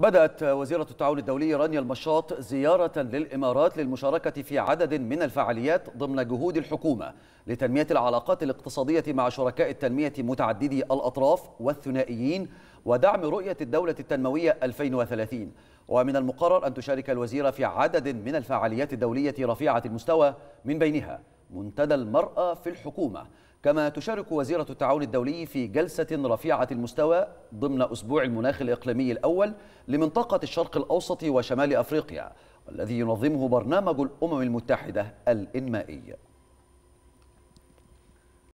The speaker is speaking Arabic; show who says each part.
Speaker 1: بدأت وزيرة التعاون الدولي رانيا المشاط زيارة للإمارات للمشاركة في عدد من الفعاليات ضمن جهود الحكومة لتنمية العلاقات الاقتصادية مع شركاء التنمية متعددي الأطراف والثنائيين ودعم رؤية الدولة التنموية 2030 ومن المقرر أن تشارك الوزيرة في عدد من الفعاليات الدولية رفيعة المستوى من بينها منتدى المرأة في الحكومة كما تشارك وزيرة التعاون الدولي في جلسة رفيعة المستوى ضمن أسبوع المناخ الإقليمي الأول لمنطقة الشرق الأوسط وشمال أفريقيا والذي ينظمه برنامج الأمم المتحدة الإنمائي